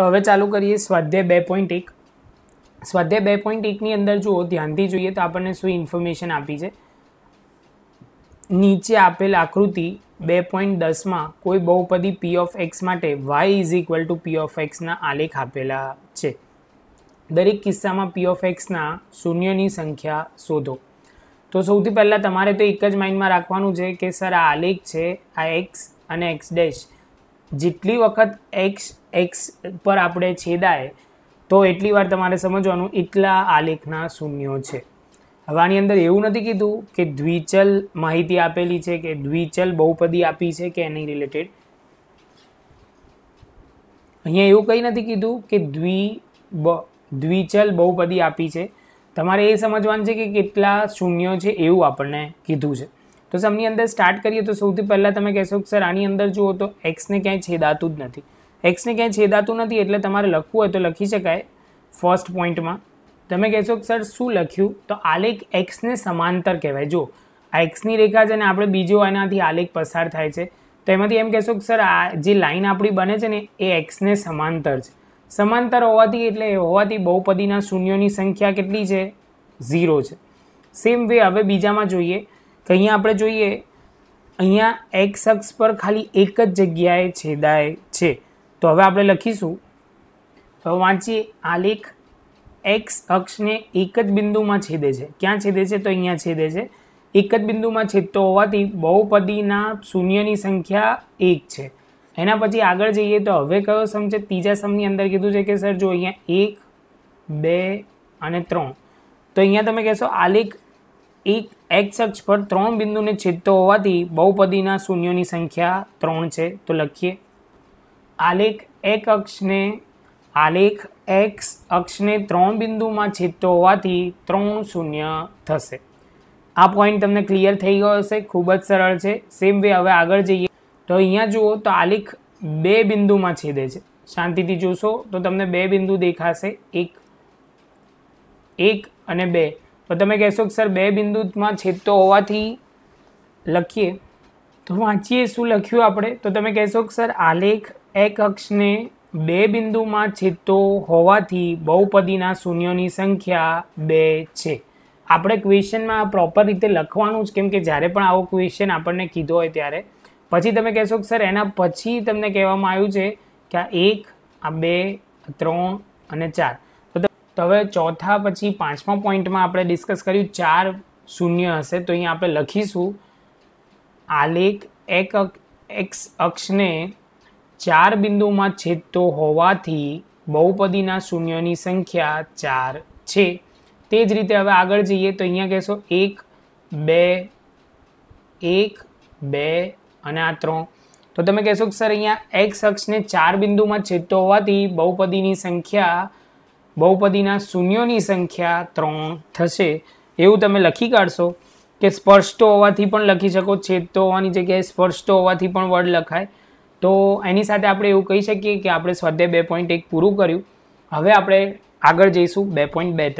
તો હવે ચાલુ કરીએ સ્વાધ્યાય બે પોઈન્ટ એક સ્વાધ્યાય બે પોઈન્ટ એકની અંદર જુઓ ધ્યાનથી જોઈએ તો આપણને શું ઇન્ફોર્મેશન આપી છે નીચે આપેલ આકૃતિ બે પોઈન્ટ દસમાં કોઈ બહુપદી પી ઓફ એક્સ માટે Y is equal to P of એક્સના આલેખ આપેલા છે દરેક કિસ્સામાં પી ઓફ એક્સના શૂન્યની સંખ્યા શોધો તો સૌથી પહેલાં તમારે તો એક જ માઇન્ડમાં રાખવાનું છે કે સર આ આલેખ છે આ એક્સ અને એક્સ ડેશ જેટલી વખત એક્સ એક્સ પર આપણે છેદાય તો એટલી વાર તમારે સમજવાનું એટલા આલેખના શૂન્યો છે હવે આની અંદર એવું નથી કીધું કે દ્વિચલ માહિતી આપેલી છે કે દ્વિચલ બહુપદી આપી છે કે એની રિલેટેડ અહીંયા એવું કંઈ નથી કીધું કે દ્વિ દ્વિચલ બહુપદી આપી છે તમારે એ સમજવાનું છે કે કેટલા શૂન્યો છે એવું આપણને કીધું છે તો સમની અંદર સ્ટાર્ટ કરીએ તો સૌથી પહેલાં તમે કહેશો કે સર આની અંદર જુઓ તો એક્સને ક્યાંય છેદાતું જ નથી એક્સને ક્યાંય છેદાતું નથી એટલે તમારે લખવું હોય તો લખી શકાય ફર્સ્ટ પોઈન્ટમાં તમે કહેશો કે સર શું લખ્યું તો આલેખ એક્સને સમાંતર કહેવાય જો આ એક્સની રેખા છે ને આપણે બીજો એનાથી આલેખ પસાર થાય છે તો એમાંથી એમ કહેશો કે સર આ જે લાઇન આપણી બને છે ને એ એક્સને સમાંતર છે સમાંતર હોવાથી એટલે હોવાથી બહુપદીના શૂન્યોની સંખ્યા કેટલી છે ઝીરો છે સેમ વે હવે બીજામાં જોઈએ તો અહીંયા આપણે જોઈએ અહીંયા એક્સ અક્ષ પર ખાલી એક જ જગ્યાએ છેદાય છે તો હવે આપણે લખીશું તો વાંચીએ આલેખ એક્સ અક્ષને એક જ બિંદુમાં છેદે છે ક્યાં છેદે છે તો અહીંયા છેદે છે એક જ બિંદુમાં છેદતો હોવાથી બહુપદીના શૂન્યની સંખ્યા એક છે એના પછી આગળ જઈએ તો હવે કયો સમ છે ત્રીજા સમની અંદર કીધું છે કે સર જો અહીંયા એક બે અને ત્રણ તો અહીંયા તમે કહેશો આલેખ એક એક્સ અક્ષ પર ત્રણ બિંદુને છેદતો હોવાથી બહુપદીના શૂન્યોની સંખ્યા ત્રણ છે તો લખીએ આલેખ એક અક્ષને આલેખ એક્સ અક્ષને ત્રણ બિંદુમાં છેદતો હોવાથી ત્રણ શૂન્ય થશે આ પોઈન્ટ તમને ક્લિયર થઈ ગયો હશે ખૂબ જ સરળ છે સેમ વે હવે આગળ જઈએ તો અહીંયા જુઓ તો આલેખ બે બિંદુમાં છેદે છે શાંતિથી જોશો તો તમને બે બિંદુ દેખાશે એક એક અને બે તો તમે કહેશો કે સર બે બિંદુમાં છેદતો હોવાથી લખીએ તો વાંચીએ શું લખ્યું આપણે તો તમે કહેશો કે સર આલેખ એક અક્ષને બે બિંદુમાં છેદતો હોવાથી બહુપદીના શૂન્યોની સંખ્યા બે છે આપણે ક્વેશ્ચનમાં પ્રોપર રીતે લખવાનું જ કેમ કે જ્યારે પણ આવો ક્વેશ્ચન આપણને કીધો હોય ત્યારે પછી તમે કહેશો કે સર એના પછી તમને કહેવામાં આવ્યું છે કે આ એક આ બે ત્રણ અને ચાર તો હવે ચોથા પછી પાંચમા પોઈન્ટમાં આપણે ડિસ્કસ કર્યું ચાર શૂન્ય હશે તો અહીંયા આપણે લખીશું આલેખ એક એક્સ અક્ષને ચાર બિંદુમાં છેદતો હોવાથી બહુપદીના શૂન્યની સંખ્યા ચાર છે તે જ રીતે હવે આગળ જઈએ તો અહીંયા કહેશો એક બે એક બે અને આ ત્રણ તો તમે કહેશો કે સર અહીંયા એક્સ અક્ષને ચાર બિંદુમાં છેદતો હોવાથી બહુપદીની સંખ્યા બહુપદીના શૂન્યોની સંખ્યા ત્રણ થશે એવું તમે લખી કાઢશો કે સ્પષ્ટો હોવાથી પણ લખી શકો છેદતો હોવાની જગ્યાએ સ્પષ્ટો હોવાથી પણ વર્ડ લખાય તો એની સાથે આપણે એવું કહી શકીએ કે આપણે સ્વાધ્યાય બે પોઈન્ટ એક પૂરું કર્યું હવે આપણે આગળ જઈશું બે પોઈન્ટ બે